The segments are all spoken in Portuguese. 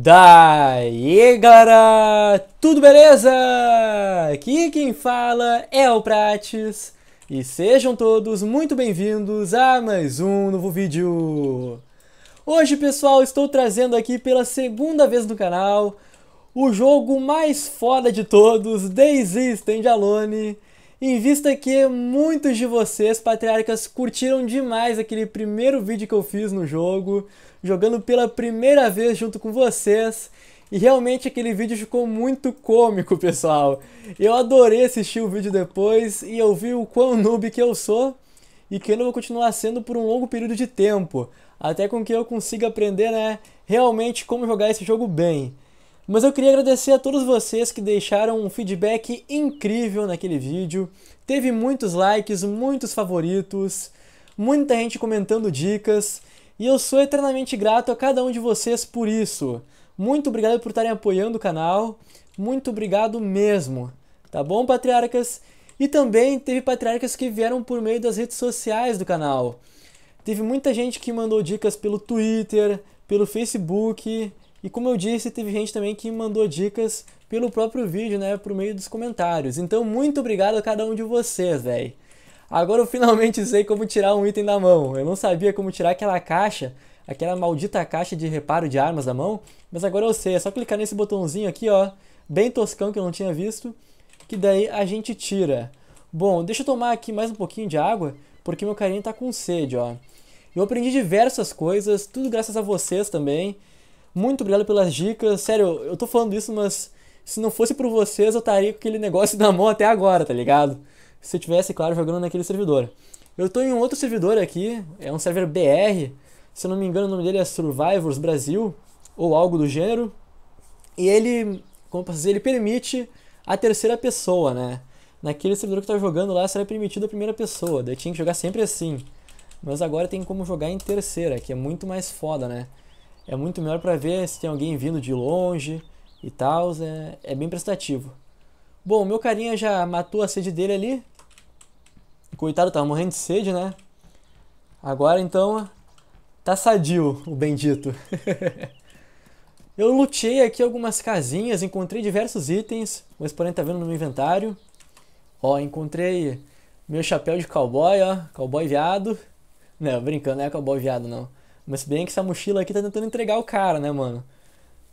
Daí galera, tudo beleza? Aqui quem fala é o Prates e sejam todos muito bem-vindos a mais um novo vídeo. Hoje pessoal, estou trazendo aqui pela segunda vez no canal o jogo mais foda de todos, Daisy Standalone. Em vista que muitos de vocês, patriarcas, curtiram demais aquele primeiro vídeo que eu fiz no jogo, jogando pela primeira vez junto com vocês. E realmente aquele vídeo ficou muito cômico, pessoal. Eu adorei assistir o vídeo depois e eu vi o quão noob que eu sou e que eu não vou continuar sendo por um longo período de tempo, até com que eu consiga aprender, né, realmente como jogar esse jogo bem. Mas eu queria agradecer a todos vocês que deixaram um feedback incrível naquele vídeo. Teve muitos likes, muitos favoritos, muita gente comentando dicas. E eu sou eternamente grato a cada um de vocês por isso. Muito obrigado por estarem apoiando o canal. Muito obrigado mesmo. Tá bom, patriarcas? E também teve patriarcas que vieram por meio das redes sociais do canal. Teve muita gente que mandou dicas pelo Twitter, pelo Facebook. E como eu disse, teve gente também que mandou dicas pelo próprio vídeo, né? Por meio dos comentários. Então, muito obrigado a cada um de vocês, velho. Agora eu finalmente sei como tirar um item da mão. Eu não sabia como tirar aquela caixa, aquela maldita caixa de reparo de armas da mão, mas agora eu sei. É só clicar nesse botãozinho aqui, ó, bem toscão que eu não tinha visto, que daí a gente tira. Bom, deixa eu tomar aqui mais um pouquinho de água, porque meu carinha tá com sede, ó. Eu aprendi diversas coisas, tudo graças a vocês também. Muito obrigado pelas dicas. Sério, eu tô falando isso, mas se não fosse por vocês, eu estaria com aquele negócio da mão até agora, tá ligado? se eu tivesse, claro, jogando naquele servidor. Eu estou em um outro servidor aqui, é um server BR, se eu não me engano o nome dele é Survivors Brasil, ou algo do gênero, e ele, como posso dizer, ele permite a terceira pessoa, né? Naquele servidor que estava jogando lá será permitido a primeira pessoa, daí tinha que jogar sempre assim. Mas agora tem como jogar em terceira, que é muito mais foda, né? É muito melhor para ver se tem alguém vindo de longe e tal, é, é bem prestativo. Bom, meu carinha já matou a sede dele ali. Coitado, tava morrendo de sede, né? Agora então tá sadio o bendito. Eu lutei aqui algumas casinhas, encontrei diversos itens. O exponente tá vendo no meu inventário. Ó, encontrei meu chapéu de cowboy, ó. Cowboy viado. Não, brincando, não é cowboy viado, não. Mas bem que essa mochila aqui tá tentando entregar o cara, né, mano?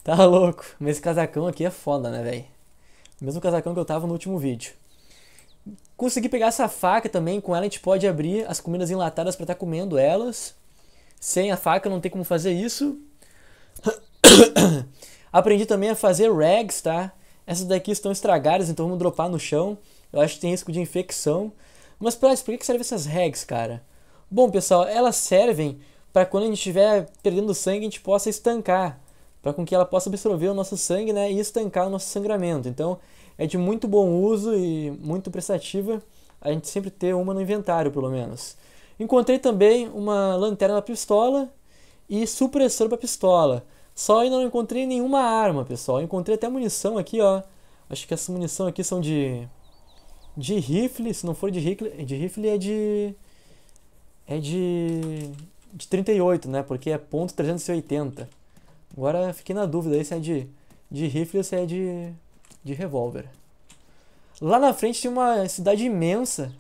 Tá louco. Mas esse casacão aqui é foda, né, velho? Mesmo casacão que eu tava no último vídeo. Consegui pegar essa faca também, com ela a gente pode abrir as comidas enlatadas para estar tá comendo elas. Sem a faca não tem como fazer isso. Aprendi também a fazer rags, tá? Essas daqui estão estragadas, então vamos dropar no chão. Eu acho que tem risco de infecção. Mas pra por que servem essas rags, cara? Bom, pessoal, elas servem para quando a gente estiver perdendo sangue a gente possa estancar para com que ela possa absorver o nosso sangue né, e estancar o nosso sangramento. Então, é de muito bom uso e muito prestativa a gente sempre ter uma no inventário, pelo menos. Encontrei também uma lanterna para pistola e supressor para pistola. Só ainda não encontrei nenhuma arma, pessoal. Encontrei até munição aqui, ó. Acho que essa munição aqui são de de rifle, se não for de rifle, de rifle é de é de de 38, né? Porque é ponto .380. Agora fiquei na dúvida aí se é de, de rifle ou se é de, de revólver. Lá na frente tem uma cidade imensa.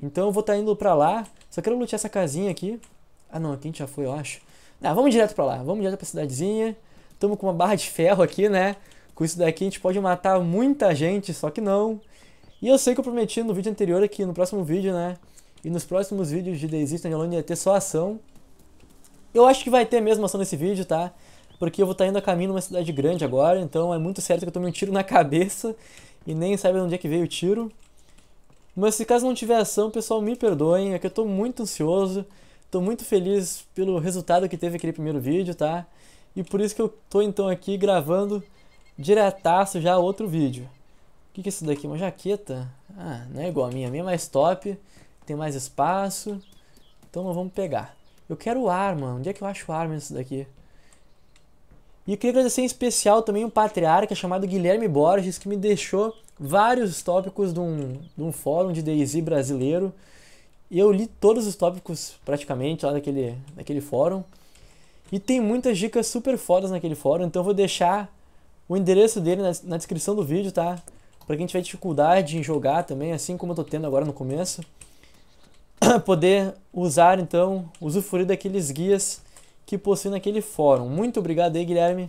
Então eu vou estar tá indo pra lá. Só quero lutar essa casinha aqui. Ah não, aqui a gente já foi, eu acho. Ah, vamos direto pra lá. Vamos direto pra cidadezinha. Tamo com uma barra de ferro aqui, né? Com isso daqui a gente pode matar muita gente, só que não. E eu sei que eu prometi no vídeo anterior aqui, no próximo vídeo, né? E nos próximos vídeos de Daisy Standalone ia ter só ação. Eu acho que vai ter mesmo ação nesse vídeo, tá? porque eu vou estar tá indo a caminho numa cidade grande agora, então é muito certo que eu tomei um tiro na cabeça e nem sabe onde é que veio o tiro. Mas se caso não tiver ação, pessoal, me perdoem, é que eu estou muito ansioso, estou muito feliz pelo resultado que teve aquele primeiro vídeo, tá? E por isso que eu estou então aqui gravando diretaço já outro vídeo. O que, que é isso daqui? Uma jaqueta? Ah, não é igual a minha, a minha é mais top, tem mais espaço, então não vamos pegar. Eu quero arma, onde é que eu acho arma isso daqui? E eu queria agradecer em especial também um patriarca chamado Guilherme Borges, que me deixou vários tópicos de um, de um fórum de DayZ brasileiro. E eu li todos os tópicos praticamente lá naquele, naquele fórum. E tem muitas dicas super fodas naquele fórum, então eu vou deixar o endereço dele na, na descrição do vídeo, tá? Pra quem tiver dificuldade em jogar também, assim como eu tô tendo agora no começo, poder usar então, usufruir daqueles guias que possui naquele fórum. Muito obrigado aí, Guilherme,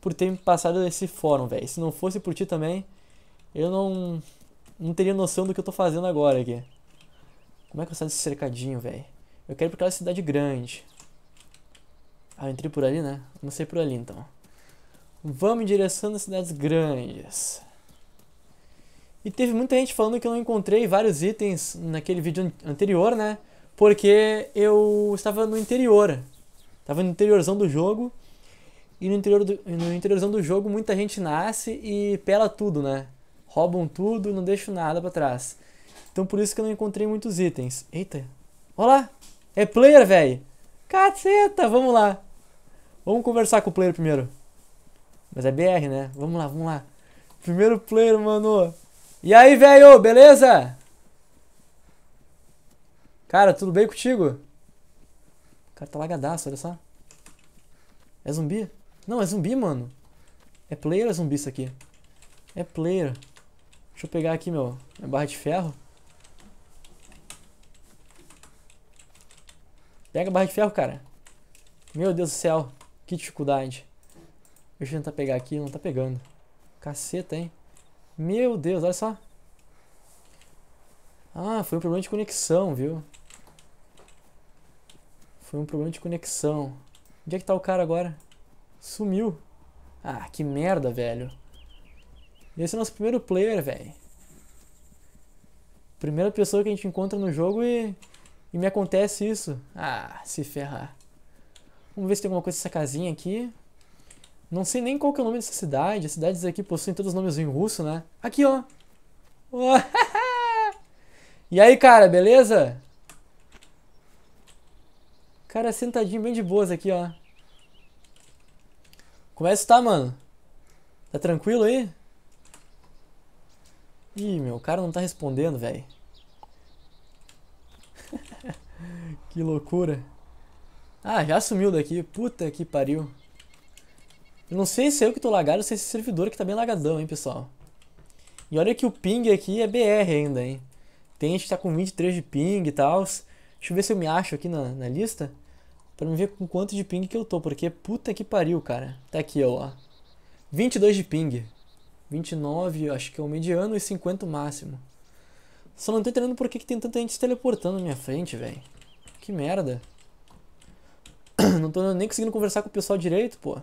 por ter me passado esse fórum, velho. Se não fosse por ti também, eu não, não teria noção do que eu tô fazendo agora aqui. Como é que eu saio desse cercadinho, velho? Eu quero ir pra aquela cidade grande. Ah, eu entrei por ali, né? Não sei por ali, então. Vamos em direção às cidades grandes. E teve muita gente falando que eu não encontrei vários itens naquele vídeo anterior, né? Porque eu estava no interior. Tava no interiorzão do jogo. E no, interior do, no interiorzão do jogo, muita gente nasce e pela tudo, né? Roubam tudo, não deixam nada para trás. Então por isso que eu não encontrei muitos itens. Eita! Olá! É player, velho! Caceta! Vamos lá! Vamos conversar com o player primeiro. Mas é BR, né? Vamos lá, vamos lá. Primeiro player, mano. E aí, velho, beleza? Cara, tudo bem contigo? cara tá lagadaço, olha só. É zumbi? Não, é zumbi, mano. É player ou é zumbi isso aqui? É player. Deixa eu pegar aqui, meu, minha barra de ferro. Pega a barra de ferro, cara. Meu Deus do céu. Que dificuldade. Deixa eu tentar pegar aqui. Não tá pegando. Caceta, hein? Meu Deus, olha só. Ah, foi um problema de conexão, viu? Foi um problema de conexão. Onde é que tá o cara agora? Sumiu. Ah, que merda, velho. Esse é o nosso primeiro player, velho. Primeira pessoa que a gente encontra no jogo e... E me acontece isso. Ah, se ferrar. Vamos ver se tem alguma coisa nessa casinha aqui. Não sei nem qual que é o nome dessa cidade. As cidades aqui possuem todos os nomes em russo, né? Aqui, ó. e aí, cara, beleza? Cara, sentadinho bem de boas aqui, ó. Como é que tá, mano? Tá tranquilo aí? Ih, meu, o cara não tá respondendo, velho. que loucura. Ah, já sumiu daqui. Puta que pariu. Eu não sei se é eu que tô lagado ou se é esse servidor que tá bem lagadão, hein, pessoal. E olha que o ping aqui é BR ainda, hein. Tem gente que tá com 23 de ping e tal. Deixa eu ver se eu me acho aqui na, na lista. Pra me ver com quanto de ping que eu tô. Porque puta que pariu, cara. Tá aqui, ó. 22 de ping. 29, acho que é o mediano, e 50 o máximo. Só não tô entendendo por que, que tem tanta gente se teleportando na minha frente, velho. Que merda. Não tô nem conseguindo conversar com o pessoal direito, pô.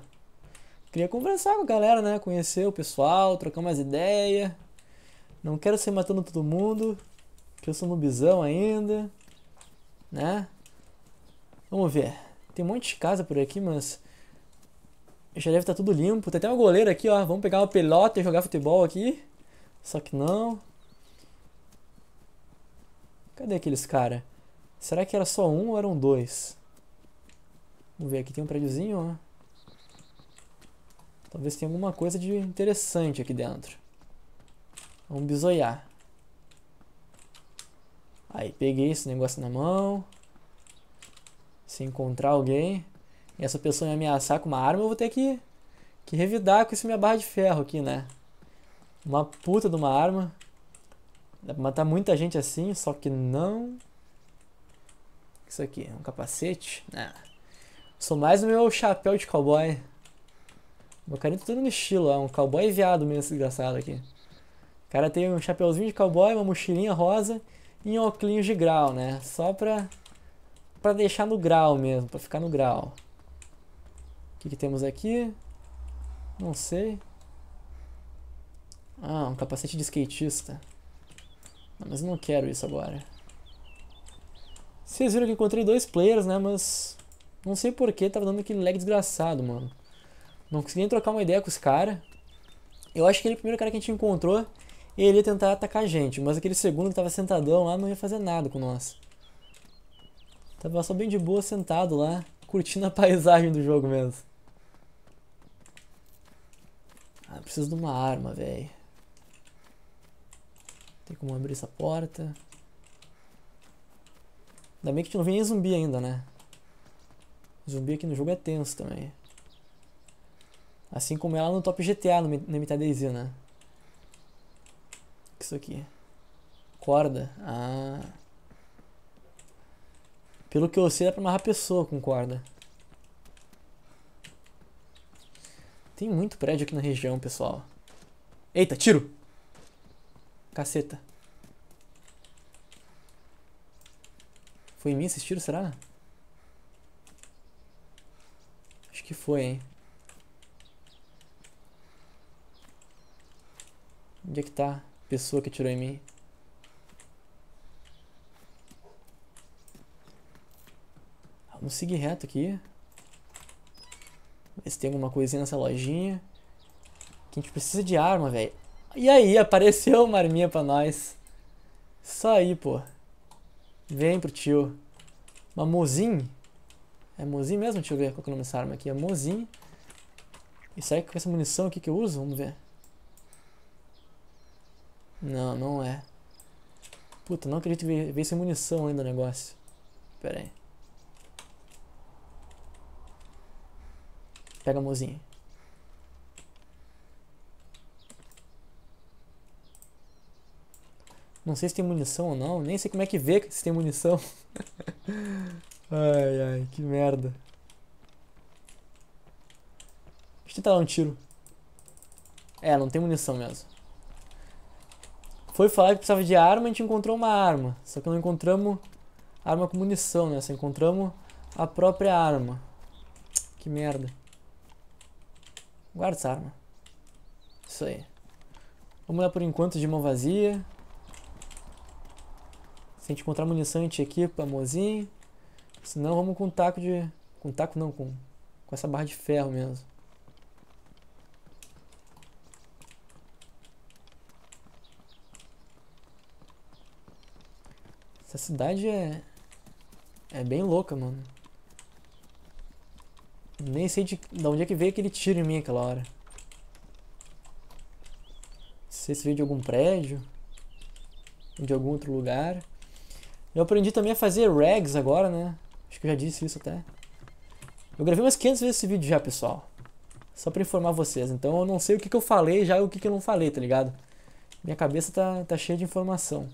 Queria conversar com a galera, né? Conhecer o pessoal, trocar umas ideias. Não quero ser matando todo mundo. Que eu sou noobzão ainda né? Vamos ver. Tem um monte de casa por aqui, mas já deve estar tá tudo limpo. Tem até uma goleira aqui, ó. Vamos pegar uma pelota e jogar futebol aqui. Só que não. Cadê aqueles cara? Será que era só um ou eram dois? Vamos ver, aqui tem um prédiozinho, ó. Talvez tenha alguma coisa de interessante aqui dentro. Vamos bisoiar. Aí peguei esse negócio na mão. Se encontrar alguém e essa pessoa me ameaçar com uma arma, eu vou ter que, que revidar com essa minha barra de ferro aqui, né? Uma puta de uma arma. Dá pra matar muita gente assim, só que não. Isso aqui, um capacete? né? Sou mais o meu chapéu de cowboy. Meu carinho tá todo no estilo, é um cowboy viado mesmo, desgraçado aqui. O cara tem um chapéuzinho de cowboy, uma mochilinha rosa em óculos de grau, né? Só pra, pra deixar no grau mesmo, pra ficar no grau. O que, que temos aqui? Não sei. Ah, um capacete de skatista. Não, mas não quero isso agora. Vocês viram que encontrei dois players, né? Mas não sei porquê, tava dando aquele lag desgraçado, mano. Não consegui nem trocar uma ideia com os caras. Eu acho que ele é o primeiro cara que a gente encontrou e ele ia tentar atacar a gente, mas aquele segundo que tava sentadão lá não ia fazer nada com nós. Tava só bem de boa sentado lá, curtindo a paisagem do jogo mesmo. Ah, preciso de uma arma, velho. Tem como abrir essa porta. Ainda bem que não vem nem zumbi ainda, né? Zumbi aqui no jogo é tenso também. Assim como ela no Top GTA, no, na MTDZ, né? que isso aqui? Corda. Ah. Pelo que eu sei, dá pra amarrar pessoa com corda. Tem muito prédio aqui na região, pessoal. Eita, tiro! Caceta. Foi em mim esse tiro, será? Acho que foi, hein? Onde é que tá? pessoa que tirou em mim. Vamos seguir reto aqui. Ver se tem alguma coisinha nessa lojinha. Que a gente precisa de arma, velho. E aí, apareceu uma arminha pra nós. Isso aí, pô. Vem pro tio. Uma Mozin. É Mozin mesmo? Deixa eu ver qual que é o nome dessa arma aqui. É Mozin. E será que com essa munição aqui que eu uso? Vamos ver. Não, não é. Puta, não acredito que ver sem munição ainda o negócio. Pera aí. Pega a mãozinha. Não sei se tem munição ou não. Nem sei como é que vê se tem munição. ai, ai, que merda. Deixa eu tentar dar um tiro. É, não tem munição mesmo. Foi falar que precisava de arma, a gente encontrou uma arma. Só que não encontramos arma com munição, né? Só encontramos a própria arma. Que merda. Guarda essa arma. Isso aí. Vamos lá por enquanto de mão vazia. Se a gente encontrar munição, a gente equipa mozinho. Se não, vamos com um taco de... Com taco não, com, com essa barra de ferro mesmo. Essa cidade é. É bem louca, mano. Nem sei de, de onde é que veio aquele tiro em mim aquela hora. sei Se veio de algum prédio, de algum outro lugar. Eu aprendi também a fazer rags agora, né? Acho que eu já disse isso até. Eu gravei umas 500 vezes esse vídeo já, pessoal. Só pra informar vocês. Então eu não sei o que, que eu falei já e o que, que eu não falei, tá ligado? Minha cabeça tá, tá cheia de informação.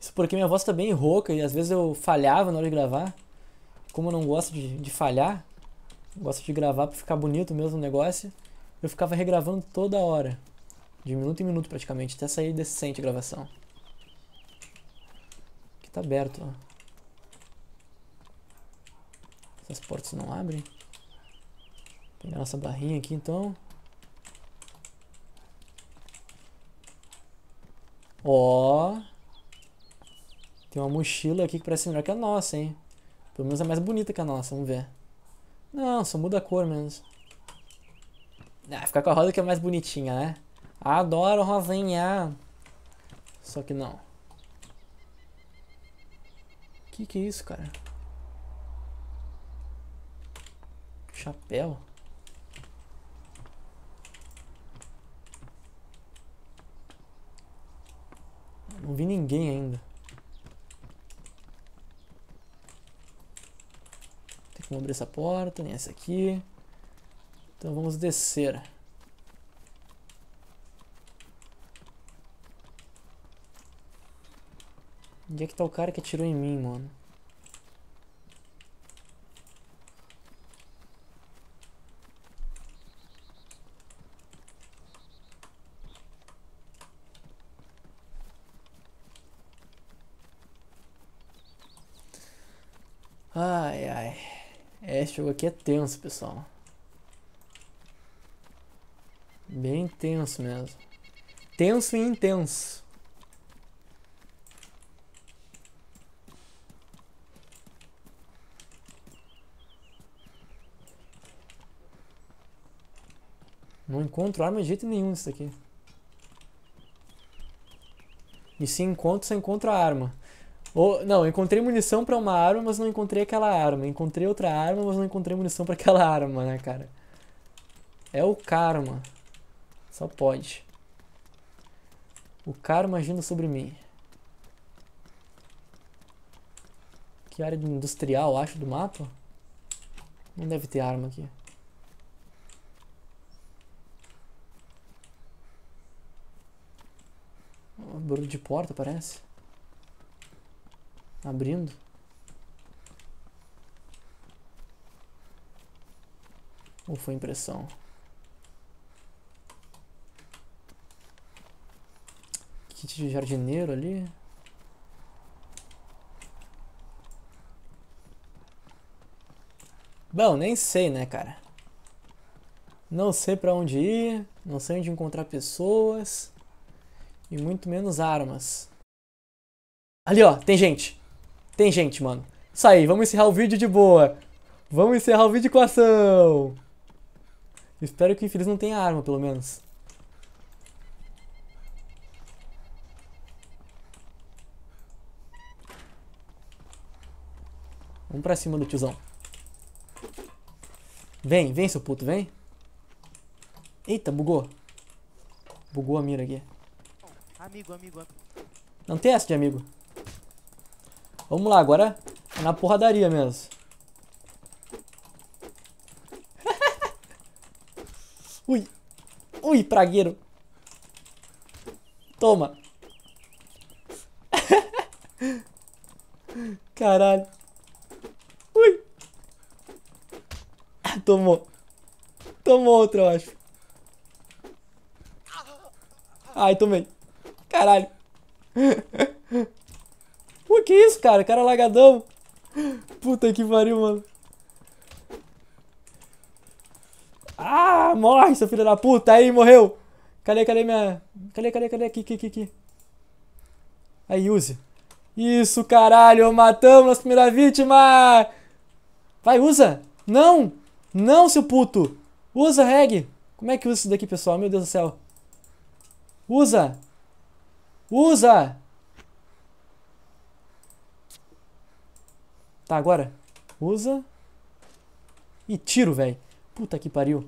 Isso porque minha voz tá bem rouca e às vezes eu falhava na hora de gravar. Como eu não gosto de, de falhar, gosto de gravar pra ficar bonito mesmo o negócio, eu ficava regravando toda hora. De minuto em minuto praticamente, até sair decente a gravação. Aqui tá aberto, ó. Essas portas não abrem. Vou pegar nossa barrinha aqui então. Ó. Oh. Tem uma mochila aqui que parece melhor que a nossa, hein? Pelo menos é mais bonita que a nossa, vamos ver. Não, só muda a cor menos. Ah, ficar com a rosa que é mais bonitinha, né? Adoro rosinha. Só que não. Que que é isso, cara? Chapéu? Não vi ninguém ainda. Vamos abrir essa porta, nem essa aqui. Então vamos descer. Onde é que tá o cara que atirou em mim, mano? chegou aqui é tenso, pessoal. Bem tenso mesmo. Tenso e intenso. Não encontro arma de jeito nenhum isso aqui. E se encontro, você encontra a arma. Ou, não, encontrei munição para uma arma, mas não encontrei aquela arma. Encontrei outra arma, mas não encontrei munição para aquela arma, né, cara? É o karma. Só pode. O karma agindo sobre mim. Que área industrial, acho, do mapa? Não deve ter arma aqui. Um barulho de porta, parece abrindo. Ou foi impressão? Kit tipo de jardineiro ali. Bom, nem sei, né, cara? Não sei para onde ir, não sei onde encontrar pessoas e muito menos armas. Ali, ó, tem gente. Tem gente, mano. Isso aí, vamos encerrar o vídeo de boa. Vamos encerrar o vídeo com ação. Espero que o infeliz não tenha arma, pelo menos. Vamos pra cima do tiozão. Vem, vem, seu puto, vem. Eita, bugou. Bugou a mira aqui. Amigo, amigo, amigo. Não tem essa de amigo. Vamos lá, agora é na porradaria mesmo. Ui. Ui, pragueiro. Toma. Caralho. Ui. Tomou. Tomou outra, eu acho. Ai, tomei. Caralho. Pô, que isso, cara? Cara lagadão. Puta que pariu, mano. Ah, morre, seu filho da puta. Aí, morreu. Cadê, cadê minha... Cadê, cadê, cadê? Aqui, aqui, aqui, aqui. Aí, use. Isso, caralho. Matamos a primeira vítima. Vai, usa. Não. Não, seu puto. Usa, reg. Como é que usa isso daqui, pessoal? Meu Deus do céu. Usa. Usa. Tá, agora. Usa. E tiro, velho. Puta que pariu.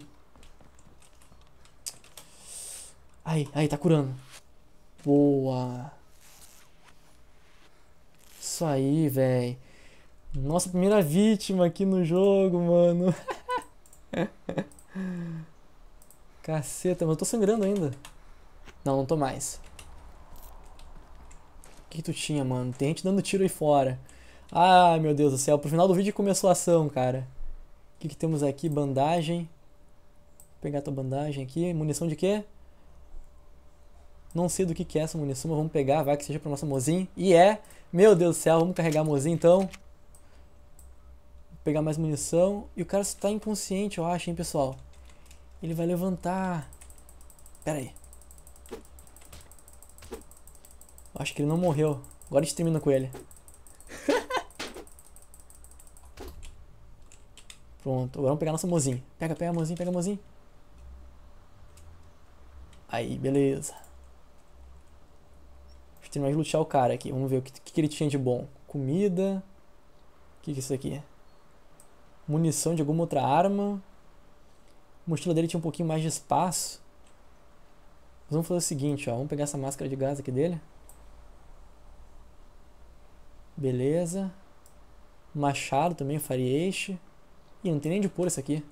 Aí, aí, tá curando. Boa. Isso aí, velho. Nossa primeira vítima aqui no jogo, mano. Caceta, mas eu tô sangrando ainda. Não, não tô mais. O que, que tu tinha, mano? Tem gente dando tiro aí fora. Ai, ah, meu Deus do céu. Pro final do vídeo começou a ação, cara. O que, que temos aqui? Bandagem. Vou pegar tua bandagem aqui. Munição de quê? Não sei do que, que é essa munição, mas vamos pegar. Vai que seja pro nosso mozinho. E é. Meu Deus do céu. Vamos carregar a mozinha então. Vou pegar mais munição. E o cara está inconsciente, eu acho, hein, pessoal. Ele vai levantar. Pera aí. Acho que ele não morreu. Agora a gente termina com ele. Pronto, agora vamos pegar nossa mozinha. Pega, pega a mozinha, pega a mozinha. Aí, beleza. Deixa eu mais de lutear o cara aqui. Vamos ver o que, que ele tinha de bom. Comida. O que, que é isso aqui? Munição de alguma outra arma. A mochila dele tinha um pouquinho mais de espaço. Mas vamos fazer o seguinte, ó. Vamos pegar essa máscara de gás aqui dele. Beleza. Machado também, faria Ih, não tem nem de pôr isso aqui.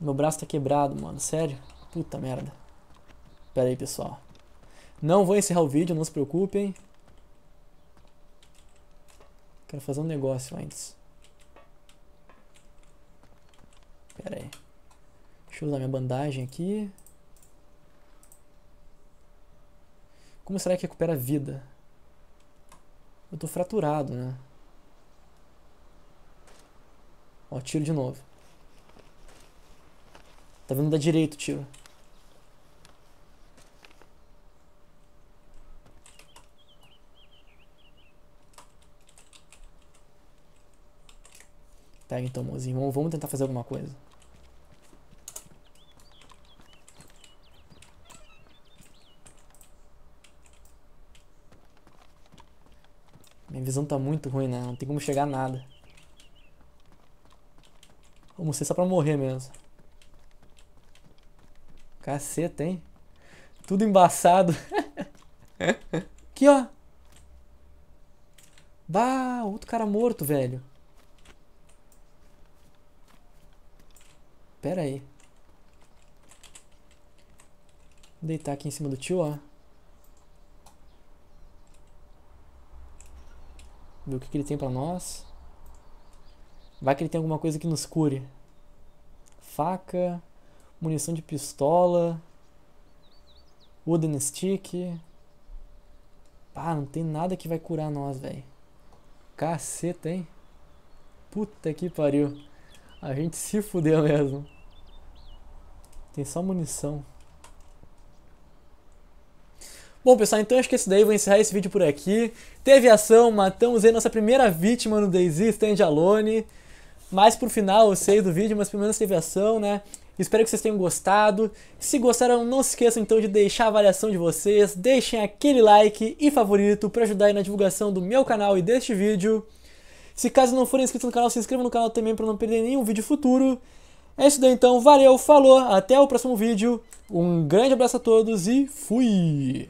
Meu braço tá quebrado, mano. Sério? Puta merda. Pera aí, pessoal. Não vou encerrar o vídeo, não se preocupem. Quero fazer um negócio antes. Pera aí. Deixa eu usar minha bandagem aqui. Como será que recupera a vida? Eu tô fraturado, né? Ó, tiro de novo. Tá vindo da direita o tiro. Pega então, mozinho. Vamos, vamos tentar fazer alguma coisa. Minha visão tá muito ruim, né? Não tem como chegar a nada. Almocei só pra morrer mesmo. Caceta, hein? Tudo embaçado. Aqui, ó. Bah, outro cara morto, velho. Pera aí. Vou deitar aqui em cima do tio, ó. Ver o que, que ele tem pra nós. Vai que ele tem alguma coisa que nos cure. Faca, munição de pistola, wooden stick. Pá, não tem nada que vai curar nós, velho. Caceta, hein? Puta que pariu. A gente se fudeu mesmo. Tem só munição. Bom, pessoal, então acho que é isso daí. Vou encerrar esse vídeo por aqui. Teve ação, matamos aí nossa primeira vítima no Daisy Standalone. Alone mais pro final, eu sei do vídeo, mas pelo menos teve ação, né? Espero que vocês tenham gostado. Se gostaram, não se esqueçam então de deixar a avaliação de vocês, deixem aquele like e favorito para ajudar aí na divulgação do meu canal e deste vídeo. Se caso não forem inscritos no canal, se inscrevam no canal também para não perder nenhum vídeo futuro. É isso daí então, valeu, falou, até o próximo vídeo. Um grande abraço a todos e fui!